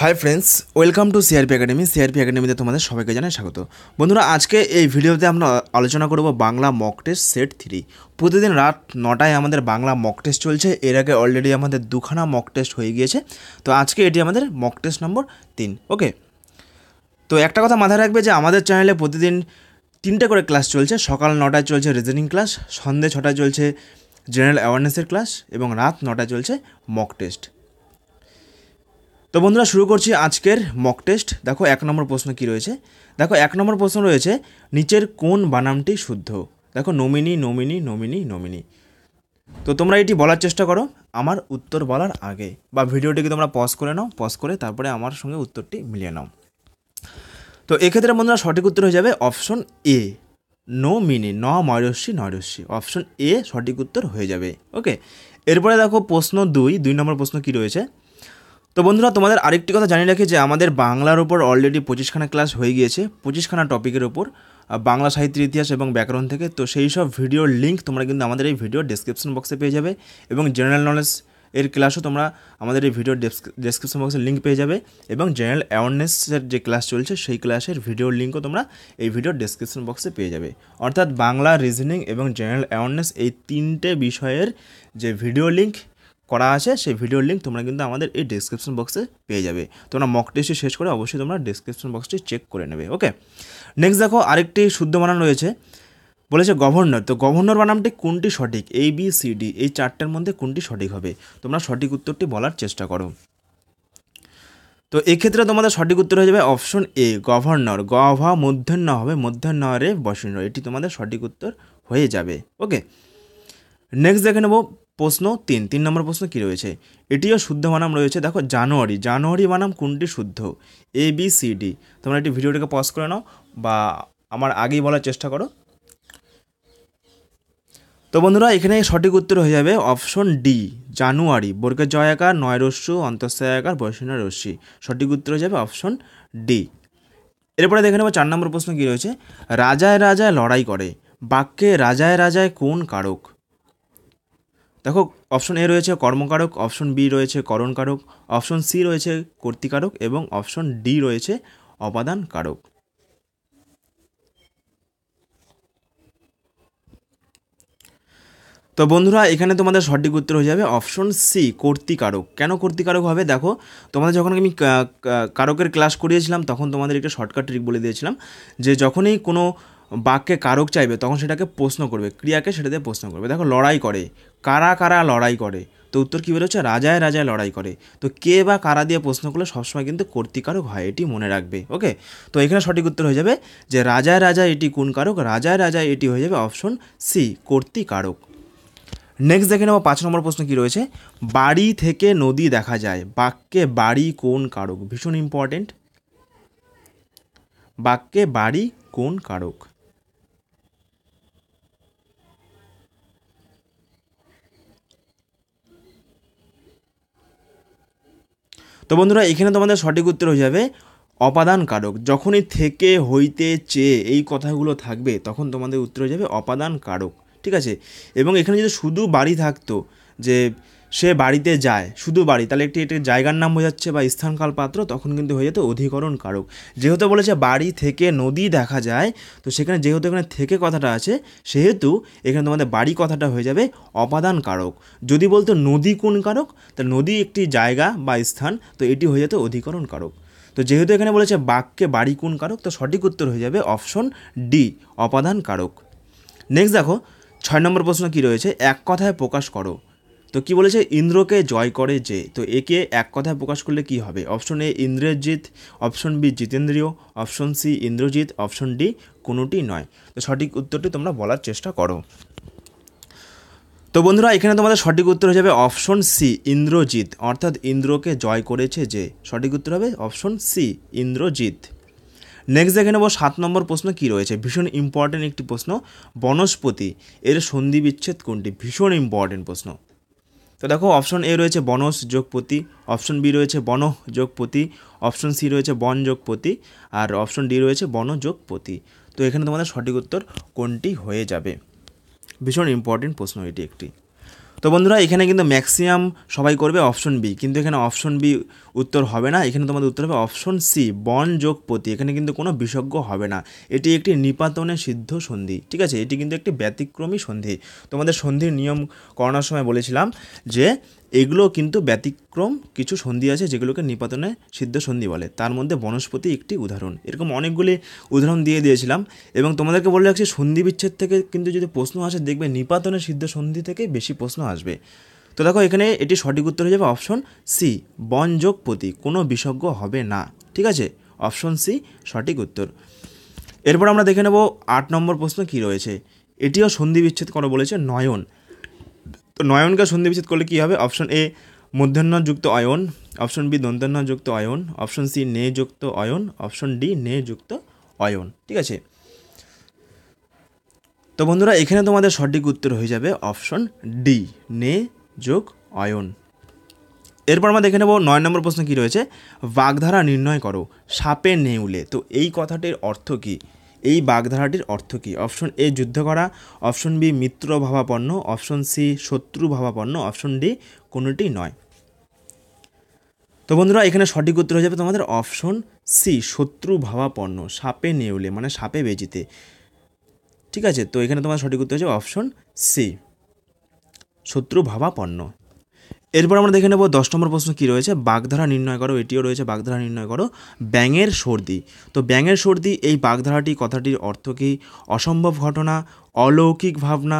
high friends welcome to CRP academy সিআরপি একাডেমিতে তোমাদের সবাইকে জানাই স্বাগত বন্ধুরা আজকে এই ভিডিওতে আমরা আলোচনা করব Bangla mock test set three প্রতিদিন রাত নটায় আমাদের বাংলা মক টেস্ট চলছে এর আগে অলরেডি আমাদের দুখানা মক টেস্ট হয়ে গিয়েছে তো আজকে এটি আমাদের মক টেস্ট নম্বর তিন ওকে তো একটা কথা মাথায় রাখবে যে আমাদের চ্যানেলে প্রতিদিন তিনটে করে ক্লাস চলছে সকাল নটায় চলছে রিজনিং ক্লাস সন্ধে ছটায় চলছে জেনারেল অ্যাওয়ারনেসের ক্লাস এবং রাত নটায় চলছে মক টেস্ট তো বন্ধুরা শুরু করছি আজকের মক টেস্ট দেখো এক নম্বর প্রশ্ন কি রয়েছে দেখো এক নম্বর প্রশ্ন রয়েছে নিচের কোন বানামটি শুদ্ধ দেখো নমিনি নমিনি নমিনি নমিনি তো তোমরা এটি বলার চেষ্টা করো আমার উত্তর বলার আগে বা ভিডিওটিকে তোমরা পজ করে নাও পজ করে তারপরে আমার সঙ্গে উত্তরটি মিলিয়ে নাও তো এক্ষেত্রে বন্ধুরা সঠিক উত্তর হয়ে যাবে অপশন এ নো মিনি ন ময়রস্যি নয়রস্যি অপশন এ সঠিক উত্তর হয়ে যাবে ওকে এরপরে দেখো প্রশ্ন দুই দুই নম্বর প্রশ্ন কি রয়েছে তো বন্ধুরা তোমাদের আরেকটি কথা জানিয়ে রাখি যে আমাদের বাংলার ওপর অলরেডি পঁচিশখানা ক্লাস হয়ে গিয়েছে পঁচিশখানা টপিকের ওপর বাংলা সাহিত্যের ইতিহাস এবং ব্যাকরণ থেকে তো সেই সব ভিডিওর লিঙ্ক তোমরা কিন্তু আমাদের এই ভিডিও ডেসক্রিপশন বক্সে পেয়ে যাবে এবং জেনারেল নলেজ এর ক্লাসও তোমরা আমাদের এই ভিডিও ডেসক্রিপশন বক্সে লিঙ্ক পেয়ে যাবে এবং জেনারেল অ্যাওয়ারনেসের যে ক্লাস চলছে সেই ক্লাসের ভিডিও লিঙ্কও তোমরা এই ভিডিও ডেসক্রিপশন বক্সে পেয়ে যাবে অর্থাৎ বাংলা রিজনিং এবং জেনারেল অ্যাওয়ারনেস এই তিনটে বিষয়ের যে ভিডিও লিঙ্ক করা আছে সেই ভিডিওর লিঙ্ক তোমরা কিন্তু আমাদের এই ডিসক্রিপশন বক্সে পেয়ে যাবে তোমরা মক টেস্টটি শেষ করে অবশ্যই তোমরা ডিসক্রিপশন বক্সটি চেক করে নেবে ওকে নেক্সট দেখো আরেকটি শুদ্ধ বানান রয়েছে বলেছে গভর্নর তো গভর্নর বানামটি কোনটি সঠিক এ বি সি ডি এই চারটার মধ্যে কোনটি সঠিক হবে তোমরা সঠিক উত্তরটি বলার চেষ্টা করো তো এক্ষেত্রে তোমাদের সঠিক উত্তর হয়ে যাবে অপশন এ গভর্নর গ ভ মধ্যাহ্ন হবে মধ্যাহ্নরে বসিন্ন এটি তোমাদের সঠিক উত্তর হয়ে যাবে ওকে নেক্সট দেখে নেবো প্রশ্ন তিন তিন নম্বর প্রশ্ন কী রয়েছে এটিও শুদ্ধ বানাম রয়েছে দেখো জানুয়ারি জানুয়ারি বানাম কোনটি শুদ্ধ এ বি সি ডি তোমরা একটি ভিডিওটাকে পজ করে নাও বা আমার আগেই বলার চেষ্টা করো তো বন্ধুরা এখানে সঠিক উত্তর হয়ে যাবে অপশন ডি জানুয়ারি বর্গের আকার নয় রস্যু আকার বৈষ্ণব রশ্মি সঠিক উত্তর হয়ে যাবে অপশন ডি এরপরে দেখে নেবো চার নম্বর প্রশ্ন কী রয়েছে রাজায় রাজায় লড়াই করে বাক্যে রাজায় রাজায় কোন কারক দেখো অপশন এ রয়েছে কর্মকারক অপশন বি রয়েছে করণকারক অপশন সি রয়েছে কর্তিকারক এবং অপশন ডি রয়েছে অপাদান কারক তো বন্ধুরা এখানে তোমাদের সঠিক উত্তর হয়ে যাবে অপশন সি কর্তিকারক কেন কর্তিকারক হবে দেখো তোমাদের যখন আমি কারকের ক্লাস করিয়েছিলাম তখন তোমাদের একটা শর্টকাট ট্রিক বলে দিয়েছিলাম যে যখনই কোনো বাক্যে কারক চাইবে তখন সেটাকে প্রশ্ন করবে ক্রিয়াকে সেটাতে প্রশ্ন করবে দেখো লড়াই করে কারা কারা লড়াই করে তো উত্তর কী বেরোচ্ছে রাজায় রাজায় লড়াই করে তো কে বা কারা দিয়ে প্রশ্ন করলে সবসময় কিন্তু কর্তিকারক হয় এটি মনে রাখবে ওকে তো এখানে সঠিক উত্তর হয়ে যাবে যে রাজায় রাজায় এটি কোন কারক রাজায় রাজায় এটি হয়ে যাবে অপশন সি কর্তিকারক নেক্সট দেখে নেবো পাঁচ নম্বর প্রশ্ন কী রয়েছে বাড়ি থেকে নদী দেখা যায় বাক্যে বাড়ি কোন কারক ভীষণ ইম্পর্টেন্ট বাক্যে বাড়ি কোন কারক তো বন্ধুরা এখানে তোমাদের সঠিক উত্তর হয়ে যাবে অপাদান কারক যখনই থেকে হইতে চেয়ে এই কথাগুলো থাকবে তখন তোমাদের উত্তর হয়ে যাবে অপাদান কারক ঠিক আছে এবং এখানে যদি শুধু বাড়ি থাকতো যে সে বাড়িতে যায় শুধু বাড়ি তাহলে একটি একটি জায়গার নাম বোঝাচ্ছে বা স্থানকাল পাত্র তখন কিন্তু হয়ে যেত অধিকরণ কারক যেহেতু বলেছে বাড়ি থেকে নদী দেখা যায় তো সেখানে যেহেতু এখানে থেকে কথাটা আছে সেহেতু এখানে তোমাদের বাড়ি কথাটা হয়ে যাবে অপাদান কারক যদি বলতো নদী কোন কারক তা নদী একটি জায়গা বা স্থান তো এটি হয়ে যেত অধিকরণ কারক তো যেহেতু এখানে বলেছে বাক্যে বাড়ি কোন কারক তো সঠিক উত্তর হয়ে যাবে অপশন ডি অপাদান কারক নেক্সট দেখো ছয় নম্বর প্রশ্ন কী রয়েছে এক কথায় প্রকাশ করো তো কি বলেছে ইন্দ্রকে জয় করে যে তো একে এক কথায় প্রকাশ করলে কি হবে অপশন এ ইন্দ্রজিৎ অপশন বি জিতেন্দ্রীয় অপশন সি ইন্দ্রজিৎ অপশন ডি কোনোটি নয় তো সঠিক উত্তরটি তোমরা বলার চেষ্টা করো তো বন্ধুরা এখানে তোমাদের সঠিক উত্তর হয়ে যাবে অপশন সি ইন্দ্রজিৎ অর্থাৎ ইন্দ্রকে জয় করেছে যে সঠিক উত্তর হবে অপশন সি ইন্দ্রজিৎ নেক্সট দেখে নেব সাত নম্বর প্রশ্ন কি রয়েছে ভীষণ ইম্পর্টেন্ট একটি প্রশ্ন বনস্পতি এর সন্ধি বিচ্ছেদ কোনটি ভীষণ ইম্পর্টেন্ট প্রশ্ন তো দেখো অপশন এ রয়েছে বনস যোগপতি অপশন বি রয়েছে বন যোগপতি অপশন সি রয়েছে বন যোগপতি আর অপশন ডি রয়েছে বন যোগপতি তো এখানে তোমাদের সঠিক উত্তর কোনটি হয়ে যাবে ভীষণ ইম্পর্টেন্ট প্রশ্ন এটি একটি তো বন্ধুরা এখানে কিন্তু ম্যাক্সিমাম সবাই করবে অপশন বি কিন্তু এখানে অপশন বি উত্তর হবে না এখানে তোমাদের উত্তর হবে অপশন সি বন যোগ প্রতি এখানে কিন্তু কোনো বিষজ্ঞ হবে না এটি একটি নিপাতনে সিদ্ধ সন্ধি ঠিক আছে এটি কিন্তু একটি ব্যতিক্রমী সন্ধি তোমাদের সন্ধির নিয়ম করোনার সময় বলেছিলাম যে এগুলো কিন্তু ব্যতিক্রম কিছু সন্ধি আছে যেগুলোকে নিপাতনে সিদ্ধ সন্ধি বলে তার মধ্যে বনস্পতি একটি উদাহরণ এরকম অনেকগুলি উদাহরণ দিয়ে দিয়েছিলাম এবং তোমাদেরকে বলে রাখছি সন্ধি বিচ্ছেদ থেকে কিন্তু যদি প্রশ্ন আসে দেখবে নিপাতনে সিদ্ধ সন্ধি থেকে বেশি প্রশ্ন আসবে তো দেখো এখানে এটি সঠিক উত্তর হয়ে যাবে অপশন সি বনযোগপতি কোনো বিষজ্ঞ হবে না ঠিক আছে অপশন সি সঠিক উত্তর এরপর আমরা দেখে নেব আট নম্বর প্রশ্ন কি রয়েছে এটিও সন্ধি বিচ্ছেদ করে বলেছে নয়ন তো নয়নকে বিচ্ছেদ করলে কী হবে অপশন এ মধ্যাহ্নযুক্ত আয়ন অপশন বি দন্তাহ্নযুক্ত আয়ন অপশন সি নেযুক্ত আয়ন অপশন ডি নেযুক্ত আয়ন ঠিক আছে তো বন্ধুরা এখানে তোমাদের সঠিক উত্তর হয়ে যাবে অপশন ডি নে যোগ আয়ন এরপর আমরা দেখে নেব নয় নম্বর প্রশ্ন কী রয়েছে বাগধারা নির্ণয় করো সাপে নেউলে তো এই কথাটির অর্থ কী এই বাগধারাটির অর্থ কী অপশন এ যুদ্ধ করা অপশন বি মিত্র ভাবাপন্ন অপশন সি শত্রু ভাবাপন্ন অপশন ডি কোনোটি নয় তো বন্ধুরা এখানে সঠিক উত্তর হয়ে যাবে তোমাদের অপশন সি শত্রু ভাবাপন্ন সাপে নেউলে মানে সাপে বেজিতে ঠিক আছে তো এখানে তোমার সঠিক উত্তর হচ্ছে অপশন সি শত্রু ভাবাপন্ন এরপর আমরা দেখে নেব দশ নম্বর প্রশ্ন কী রয়েছে বাগধারা নির্ণয় করো এটিও রয়েছে বাগধারা নির্ণয় করো ব্যাঙের সর্দি তো ব্যাঙের সর্দি এই বাগধারাটি কথাটির অর্থ কী অসম্ভব ঘটনা অলৌকিক ভাবনা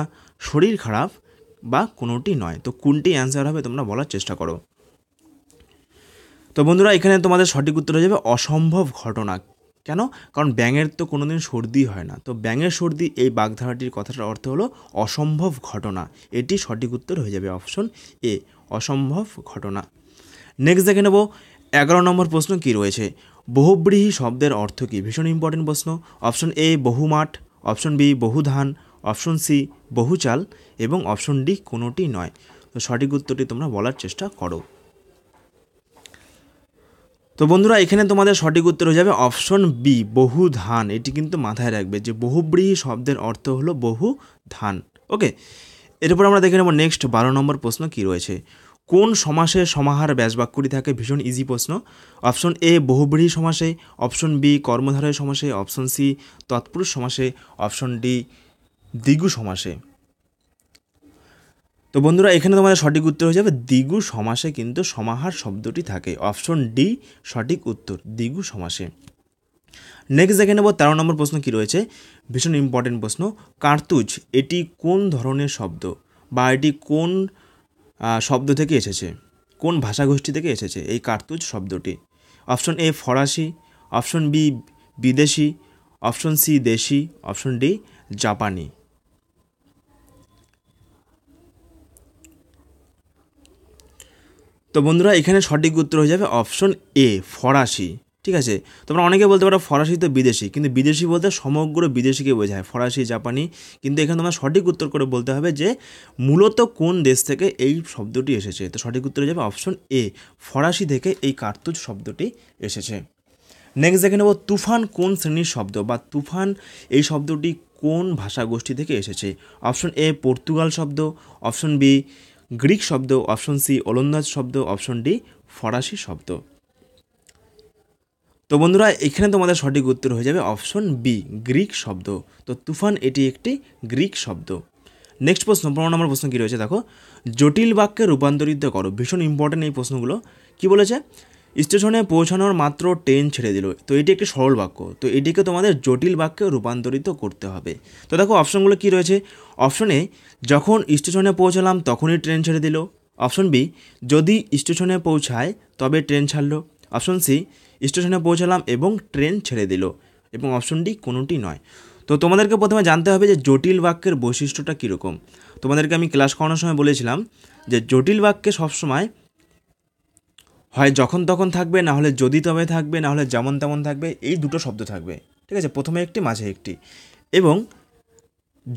শরীর খারাপ বা কোনোটি নয় তো কোনটি অ্যান্সার হবে তোমরা বলার চেষ্টা করো তো বন্ধুরা এখানে তোমাদের সঠিক উত্তর হয়ে যাবে অসম্ভব ঘটনা কেন কারণ ব্যাঙের তো কোনো দিন সর্দি হয় না তো ব্যাঙের সর্দি এই বাগধারাটির কথাটার অর্থ হলো অসম্ভব ঘটনা এটি সঠিক উত্তর হয়ে যাবে অপশন এ অসম্ভব ঘটনা নেক্সট দেখে নেব এগারো নম্বর প্রশ্ন কি রয়েছে বহুব্রীহী শব্দের অর্থ কী ভীষণ ইম্পর্টেন্ট প্রশ্ন অপশন এ বহু মাঠ অপশন বি বহু ধান অপশন সি বহু চাল এবং অপশন ডি কোনোটি নয় তো সঠিক উত্তরটি তোমরা বলার চেষ্টা করো তো বন্ধুরা এখানে তোমাদের সঠিক উত্তর হয়ে যাবে অপশন বি বহু ধান এটি কিন্তু মাথায় রাখবে যে বহুব্রীহি শব্দের অর্থ হলো বহু ধান ওকে এরপর আমরা দেখে নেব নেক্সট বারো নম্বর প্রশ্ন কি রয়েছে কোন সমাসে সমাহার ব্যাসবাক্যটি থাকে ভীষণ ইজি প্রশ্ন অপশন এ বহুব্রীহি সমাসে অপশন বি কর্মধারয় সমাসে অপশন সি তৎপুরুষ সমাসে অপশন ডি দ্বিগু সমাসে তো বন্ধুরা এখানে তোমাদের সঠিক উত্তর হয়ে যাবে দ্বিগু সমাসে কিন্তু সমাহার শব্দটি থাকে অপশন ডি সঠিক উত্তর দ্বিগু সমাসে নেক্সট দেখে নেব তেরো নম্বর প্রশ্ন কি রয়েছে ভীষণ ইম্পর্টেন্ট প্রশ্ন কার্তুজ এটি কোন ধরনের শব্দ বা এটি কোন শব্দ থেকে এসেছে কোন ভাষাগোষ্ঠী থেকে এসেছে এই কার্তুজ শব্দটি অপশন এ ফরাসি অপশন বি বিদেশি অপশন সি দেশি অপশন ডি জাপানি তো বন্ধুরা এখানে সঠিক উত্তর হয়ে যাবে অপশন এ ফরাসি ঠিক আছে তোমরা অনেকে বলতে পারো ফরাসি তো বিদেশি কিন্তু বিদেশি বলতে সমগ্র বিদেশিকে বোঝায় ফরাসি জাপানি কিন্তু এখানে তোমরা সঠিক উত্তর করে বলতে হবে যে মূলত কোন দেশ থেকে এই শব্দটি এসেছে তো সঠিক উত্তর হয়ে যাবে অপশন এ ফরাসি থেকে এই কার্তুজ শব্দটি এসেছে নেক্সট দেখে নেব তুফান কোন শ্রেণীর শব্দ বা তুফান এই শব্দটি কোন ভাষা গোষ্ঠী থেকে এসেছে অপশন এ পর্তুগাল শব্দ অপশন বি গ্রিক শব্দ অপশন সি ওলন্দাজ শব্দ অপশন ডি ফরাসি শব্দ তো বন্ধুরা এখানে তোমাদের সঠিক উত্তর হয়ে যাবে অপশন বি গ্রিক শব্দ তো তুফান এটি একটি গ্রিক শব্দ নেক্সট প্রশ্ন পনেরো নম্বর প্রশ্ন কী রয়েছে দেখো জটিল বাক্যে রূপান্তরিত করো ভীষণ ইম্পর্টেন্ট এই প্রশ্নগুলো কী বলেছে স্টেশনে পৌঁছানোর মাত্র ট্রেন ছেড়ে দিল তো এটি একটি সরল বাক্য তো এটিকে তোমাদের জটিল বাক্যে রূপান্তরিত করতে হবে তো দেখো অপশনগুলো কি রয়েছে অপশনে যখন স্টেশনে পৌঁছালাম তখনই ট্রেন ছেড়ে দিল অপশন বি যদি স্টেশনে পৌঁছায় তবে ট্রেন ছাড়লো অপশন সি স্টেশনে পৌঁছালাম এবং ট্রেন ছেড়ে দিল এবং অপশন ডি কোনোটি নয় তো তোমাদেরকে প্রথমে জানতে হবে যে জটিল বাক্যের বৈশিষ্ট্যটা কীরকম তোমাদেরকে আমি ক্লাস করানোর সময় বলেছিলাম যে জটিল বাক্যে সবসময় হয় যখন তখন থাকবে না হলে যদি তবে থাকবে না হলে যেমন তেমন থাকবে এই দুটো শব্দ থাকবে ঠিক আছে প্রথমে একটি মাঝে একটি এবং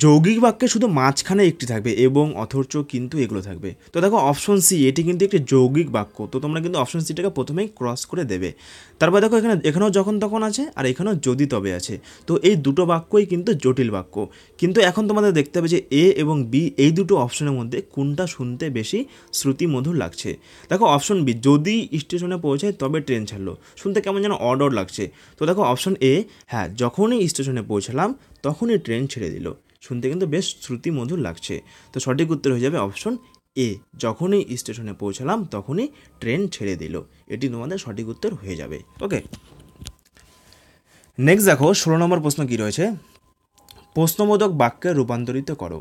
যৌগিক বাক্যে শুধু মাঝখানে একটি থাকবে এবং অথচ কিন্তু এগুলো থাকবে তো দেখো অপশন সি এটি কিন্তু একটি যৌগিক বাক্য তো তোমরা কিন্তু অপশন সিটাকে প্রথমেই ক্রস করে দেবে তারপর দেখো এখানে এখানেও যখন তখন আছে আর এখানেও যদি তবে আছে তো এই দুটো বাক্যই কিন্তু জটিল বাক্য কিন্তু এখন তোমাদের দেখতে হবে যে এ এবং বি এই দুটো অপশনের মধ্যে কোনটা শুনতে বেশি শ্রুতিমধুর লাগছে দেখো অপশন বি যদি স্টেশনে পৌঁছায় তবে ট্রেন ছাড়লো শুনতে কেমন যেন অর্ডার লাগছে তো দেখো অপশন এ হ্যাঁ যখনই স্টেশনে পৌঁছালাম তখনই ট্রেন ছেড়ে দিল শুনতে কিন্তু বেশ শ্রুতি মধুর লাগছে তো সঠিক উত্তর হয়ে যাবে অপশন এ যখনই স্টেশনে পৌঁছালাম তখনই ট্রেন ছেড়ে দিল এটি তোমাদের সঠিক উত্তর হয়ে যাবে ওকে নেক্সট দেখো ষোলো নম্বর প্রশ্ন কী রয়েছে প্রশ্নবোধক বাক্যে রূপান্তরিত করো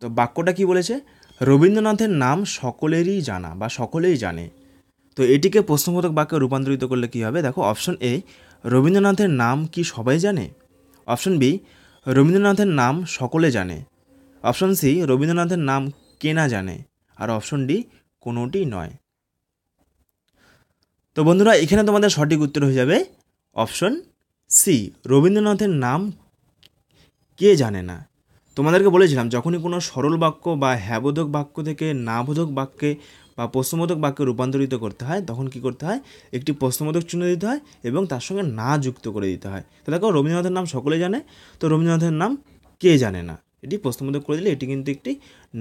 তো বাক্যটা কি বলেছে রবীন্দ্রনাথের নাম সকলেরই জানা বা সকলেই জানে তো এটিকে প্রশ্নবোধক বাক্যে রূপান্তরিত করলে কী হবে দেখো অপশন এ রবীন্দ্রনাথের নাম কি সবাই জানে অপশন বি রবীন্দ্রনাথের নাম সকলে জানে অপশন সি রবীন্দ্রনাথের নাম কেনা জানে আর অপশন ডি কোনোটি নয় তো বন্ধুরা এখানে তোমাদের সঠিক উত্তর হয়ে যাবে অপশন সি রবীন্দ্রনাথের নাম কে জানে না তোমাদেরকে বলেছিলাম যখনই কোনো সরল বাক্য বা হ্যাবোধক বাক্য থেকে নাবোধক বাক্যে বা প্রশ্নবোধক বাক্যে রূপান্তরিত করতে হয় তখন কি করতে হয় একটি প্রশ্নবোধক চিহ্ন দিতে হয় এবং তার সঙ্গে না যুক্ত করে দিতে হয় তো দেখো রবীন্দ্রনাথের নাম সকলে জানে তো রবীন্দ্রনাথের নাম কে জানে না এটি প্রশ্নবোধক করে দিলে এটি কিন্তু একটি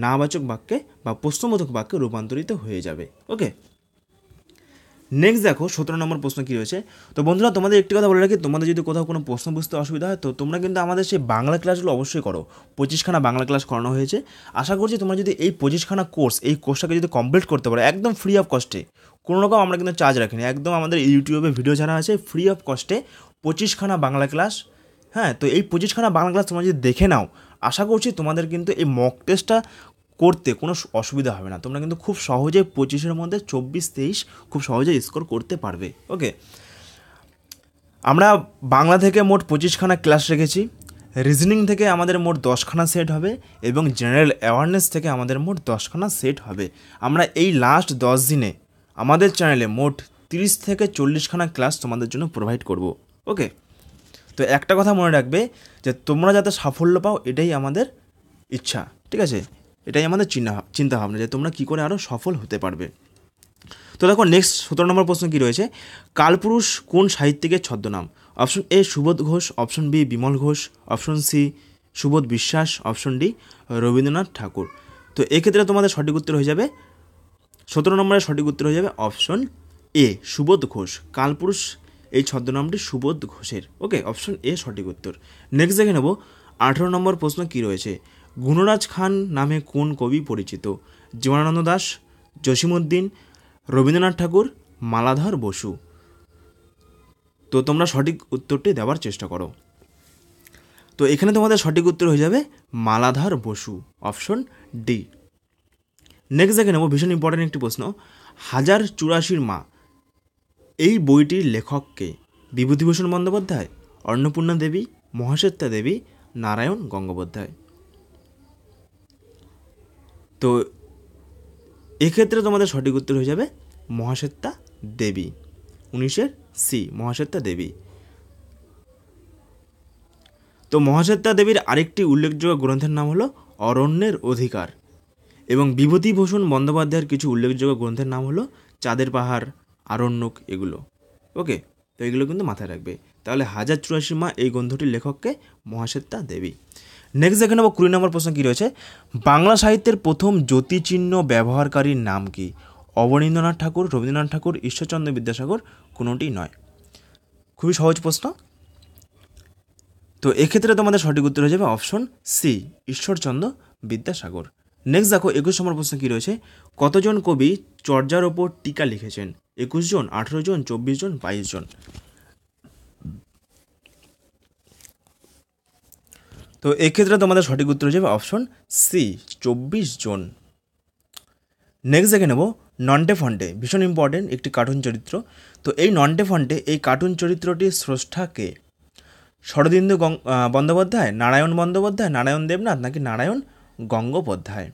নাবাচক বাক্যে বা প্রশ্নবোধক বাক্যে রূপান্তরিত হয়ে যাবে ওকে নেক্সট দেখো সতেরো নম্বর প্রশ্ন কী রয়েছে তো বন্ধুরা তোমাদের একটি কথা বলে রাখি তোমাদের যদি কোথাও কোনো প্রশ্ন বুঝতে অসুবিধা হয় তো তোমরা কিন্তু আমাদের সেই বাংলা ক্লাসগুলো অবশ্যই করো পঁচিশখানা বাংলা ক্লাস করানো হয়েছে আশা করছি তোমরা যদি এই পঁচিশখানা কোর্স এই কোর্সটাকে যদি কমপ্লিট করতে পারো একদম ফ্রি অফ কস্টে কোনো রকম আমরা কিন্তু চার্জ রাখিনি একদম আমাদের ইউটিউবে ভিডিও ছাড়া আছে ফ্রি অফ কস্টে পঁচিশখানা বাংলা ক্লাস হ্যাঁ তো এই পঁচিশখানা বাংলা ক্লাস তোমরা যদি দেখে নাও আশা করছি তোমাদের কিন্তু এই মক টেস্টটা করতে কোনো অসুবিধা হবে না তোমরা কিন্তু খুব সহজে পঁচিশের মধ্যে চব্বিশ তেইশ খুব সহজে স্কোর করতে পারবে ওকে আমরা বাংলা থেকে মোট পঁচিশখানা ক্লাস রেখেছি রিজনিং থেকে আমাদের মোট দশখানা সেট হবে এবং জেনারেল অ্যাওয়ারনেস থেকে আমাদের মোট দশখানা সেট হবে আমরা এই লাস্ট দশ দিনে আমাদের চ্যানেলে মোট তিরিশ থেকে চল্লিশখানা ক্লাস তোমাদের জন্য প্রোভাইড করব ওকে তো একটা কথা মনে রাখবে যে তোমরা যাতে সাফল্য পাও এটাই আমাদের ইচ্ছা ঠিক আছে এটাই আমাদের চিন্তা চিন্তাভাবনা যে তোমরা কী করে আরও সফল হতে পারবে তো দেখো নেক্সট সতেরো নম্বর প্রশ্ন কী রয়েছে কালপুরুষ কোন সাহিত্যিকের ছদ্মনাম option A Subodh Ghosh option B Bimal Ghosh option C Subodh Biswas option D Rabindranath ঠাকুর তো এক্ষেত্রে তোমাদের সঠিক উত্তর হয়ে যাবে সতেরো নম্বরের সঠিক উত্তর হয়ে যাবে অপশন এ সুবোধ ঘোষ কালপুরুষ এই ছদ্মনামটি সুবোধ ঘোষের ওকে অপশন এ সঠিক উত্তর নেক্সট দেখে নেব আঠেরো নম্বর প্রশ্ন কী রয়েছে গুণরাজ খান নামে কোন কবি পরিচিত জীবনানন্দ দাস জসীমুদ্দিন রবীন্দ্রনাথ ঠাকুর মালাধর বসু তো তোমরা সঠিক উত্তরটি দেওয়ার চেষ্টা করো তো এখানে তোমাদের সঠিক উত্তর হয়ে যাবে Maladhar Basu option D next দেখে নেব ভীষণ ইম্পর্টেন্ট একটি প্রশ্ন হাজার চুরাশির মা এই বইটির লেখককে বিভূতিভূষণ বন্দ্যোপাধ্যায় অন্নপূর্ণা দেবী মহাশ্বেতা দেবী নারায়ণ গঙ্গোপাধ্যায় তো এক্ষেত্রে তোমাদের সঠিক উত্তর হয়ে যাবে মহাশ্বেতা দেবী উনিশের সি মহাশ্বেতা দেবী তো মহাশ্বেতা দেবীর আরেকটি উল্লেখযোগ্য গ্রন্থের নাম হলো অরণ্যের অধিকার এবং বিভূতিভূষণ বন্দ্যোপাধ্যায়ের কিছু উল্লেখযোগ্য গ্রন্থের নাম হলো চাঁদের পাহাড় আরণ্যক এগুলো ওকে তো এগুলো কিন্তু মাথায় রাখবে তাহলে হাজার চুরাশি মা এই গ্রন্থটির লেখককে মহাশ্বেতা দেবী নেক্সট দেখে নেবো কুড়ি নম্বর প্রশ্ন কী রয়েছে বাংলা সাহিত্যের প্রথম জ্যোতিচিহ্ন ব্যবহারকারীর নাম কি অবনীন্দ্রনাথ ঠাকুর রবীন্দ্রনাথ ঠাকুর ঈশ্বরচন্দ্র বিদ্যাসাগর কোনোটি নয় খুবই সহজ প্রশ্ন তো এক্ষেত্রে তোমাদের সঠিক উত্তর হয়ে যাবে option C Ishwarchandra Vidyasagar next দেখো একুশ নম্বর প্রশ্ন কী রয়েছে কতজন কবি চর্যার ওপর টিকা লিখেছেন একুশ জন আঠেরো জন চব্বিশ জন বাইশ জন তো এক্ষেত্রে তোমাদের সঠিক উত্তর হয়ে অপশন সি চব্বিশ জন নেক্সট দেখে নেব নন্টে ফন্টে ভীষণ ইম্পর্টেন্ট একটি কার্টুন চরিত্র তো এই নন্টে ফন্টে এই কার্টুন চরিত্রটির স্রষ্টাকে শরদিন্দু শরদিন্দু বন্দ্যোপাধ্যায় নারায়ণ বন্দ্যোপাধ্যায় নারায়ণ দেবনাথ নাকি নারায়ণ গঙ্গোপাধ্যায়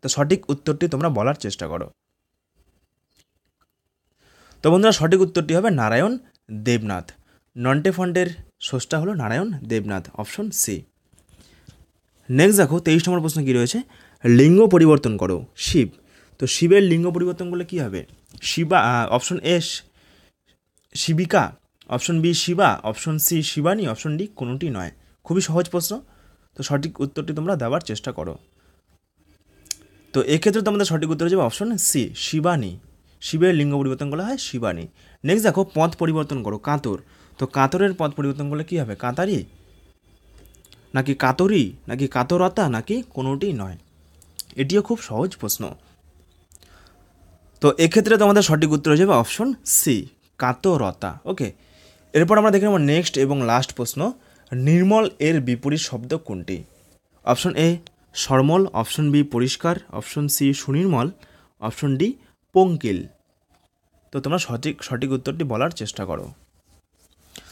তো সঠিক উত্তরটি তোমরা বলার চেষ্টা করো তো বন্ধুরা সঠিক উত্তরটি হবে নারায়ণ দেবনাথ নন্টে ফন্টের ষষ্ঠা হলো Narayan Debnath option C next দেখো তেইশ নম্বর প্রশ্ন কী রয়েছে লিঙ্গ পরিবর্তন করো শিব তো শিবের লিঙ্গ পরিবর্তন করলে কী হবে শিবা অপশন এ শিবিকা অপশন বি শিবা অপশন সি শিবানী অপশন ডি কোনোটি নয় খুবই সহজ প্রশ্ন তো সঠিক উত্তরটি তোমরা দেওয়ার চেষ্টা করো তো এক্ষেত্রে তোমাদের সঠিক উত্তর যাবে অপশন সি শিবানী শিবের লিঙ্গ পরিবর্তন করা হয় শিবানী নেক্সট দেখো পথ পরিবর্তন করো কাঁতর তো কাতরের পদ পরিবর্তন করলে কী হবে কাতারি নাকি কাতরি নাকি কাতরতা নাকি কোনোটি নয় এটিও খুব সহজ প্রশ্ন তো এক্ষেত্রে তোমাদের সঠিক উত্তর হয়ে যাবে অপশন সি কাতরতা ওকে এরপর আমরা দেখে নেব নেক্সট এবং লাস্ট প্রশ্ন নির্মল এর বিপরীত শব্দ কোনটি অপশন এ সরমল অপশন বি পরিষ্কার অপশন সি সুনির্মল অপশন ডি পঙ্কিল তো তোমরা সঠিক সঠিক উত্তরটি বলার চেষ্টা করো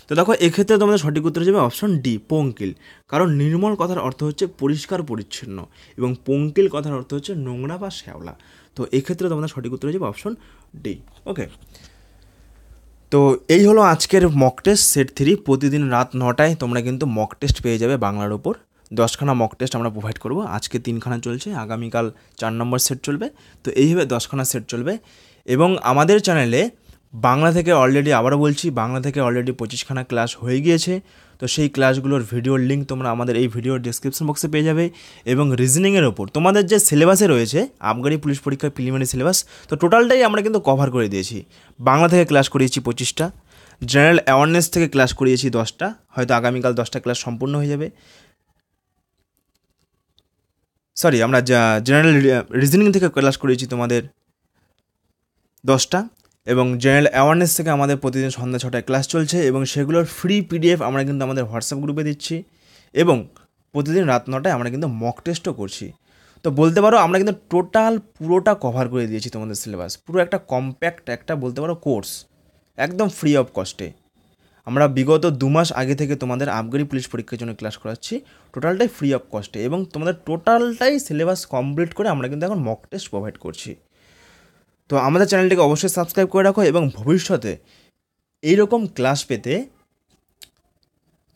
তো দেখো এক্ষেত্রে তোমাদের সঠিক উত্তর হিসেবে অপশন ডি পঙ্কিল কারণ নির্মল কথার অর্থ হচ্ছে পরিষ্কার পরিচ্ছন্ন এবং পঙ্কিল কথার অর্থ হচ্ছে নোংরা বা শ্যাওলা তো এক্ষেত্রে তোমাদের সঠিক উত্তর হিসেবে অপশন ডি ওকে তো এই হলো আজকের মক টেস্ট সেট থ্রি প্রতিদিন রাত নটায় তোমরা কিন্তু মক টেস্ট পেয়ে যাবে বাংলার ওপর দশখানা মক টেস্ট আমরা প্রোভাইড করব আজকে তিনখানা চলছে আগামীকাল চার নম্বর সেট চলবে তো এইভাবে দশখানা সেট চলবে এবং আমাদের চ্যানেলে বাংলা থেকে অলরেডি আবারও বলছি বাংলা থেকে অলরেডি পঁচিশখানা ক্লাস হয়ে গিয়েছে তো সেই ক্লাসগুলোর ভিডিওর লিঙ্ক তোমরা আমাদের এই ভিডিওর ডিসক্রিপশন বক্সে পেয়ে যাবে এবং রিজনিংয়ের ওপর তোমাদের যে সিলেবাসে রয়েছে আবগারি পুলিশ পরীক্ষার প্রিলিমিনারি সিলেবাস তো টোটালটাই আমরা কিন্তু কভার করে দিয়েছি বাংলা থেকে ক্লাস করিয়েছি পঁচিশটা জেনারেল অ্যাওয়ারনেস থেকে ক্লাস করিয়েছি দশটা হয়তো আগামীকাল দশটা ক্লাস সম্পূর্ণ হয়ে যাবে সরি আমরা জেনারেল রিজনিং থেকে ক্লাস করিয়েছি তোমাদের দশটা এবং জেনারেল অ্যাওয়ারনেস থেকে আমাদের প্রতিদিন সন্ধ্যা ছটায় ক্লাস চলছে এবং সেগুলোর ফ্রি পিডিএফ আমরা কিন্তু আমাদের হোয়াটসঅ্যাপ গ্রুপে দিচ্ছি এবং প্রতিদিন রাত নটায় আমরা কিন্তু মক টেস্টও করছি তো বলতে পারো আমরা কিন্তু টোটাল পুরোটা কভার করে দিয়েছি তোমাদের সিলেবাস পুরো একটা কম্প্যাক্ট একটা বলতে পারো কোর্স একদম ফ্রি অফ কস্টে আমরা বিগত দু মাস আগে থেকে তোমাদের আপগ্রেড পুলিশ পরীক্ষার জন্য ক্লাস করাচ্ছি টোটালটাই ফ্রি অফ কস্টে এবং তোমাদের টোটালটাই সিলেবাস কমপ্লিট করে আমরা কিন্তু এখন মক টেস্ট প্রোভাইড করছি তো আমাদের চ্যানেলটিকে অবশ্যই সাবস্ক্রাইব করে রাখো এবং ভবিষ্যতে এইরকম ক্লাস পেতে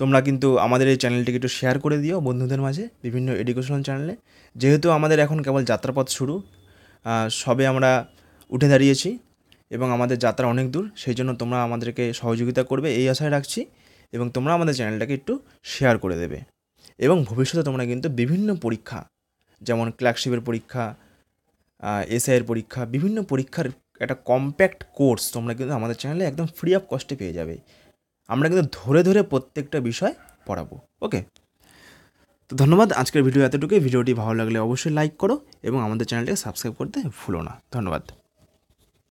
তোমরা কিন্তু আমাদের এই চ্যানেলটিকে একটু শেয়ার করে দিও বন্ধুদের মাঝে বিভিন্ন এডুকেশনাল চ্যানেলে যেহেতু আমাদের এখন কেবল যাত্রাপথ শুরু সবে আমরা উঠে দাঁড়িয়েছি এবং আমাদের যাত্রা অনেক দূর সেই জন্য তোমরা আমাদেরকে সহযোগিতা করবে এই আশায় রাখছি এবং তোমরা আমাদের চ্যানেলটাকে একটু শেয়ার করে দেবে এবং ভবিষ্যতে তোমরা কিন্তু বিভিন্ন পরীক্ষা যেমন ক্ল্যাকশিপের পরীক্ষা এসআইয়ের পরীক্ষা বিভিন্ন পরীক্ষার একটা কম্প্যাক্ট কোর্স তোমরা কিন্তু আমাদের চ্যানেলে একদম ফ্রি অফ কস্টে পেয়ে যাবে আমরা কিন্তু ধরে ধরে প্রত্যেকটা বিষয় পড়াবো ওকে তো ধন্যবাদ আজকের ভিডিও এতটুকুই ভিডিওটি ভালো লাগলে অবশ্যই লাইক করো এবং আমাদের চ্যানেলটাকে সাবস্ক্রাইব করতে ভুলো না ধন্যবাদ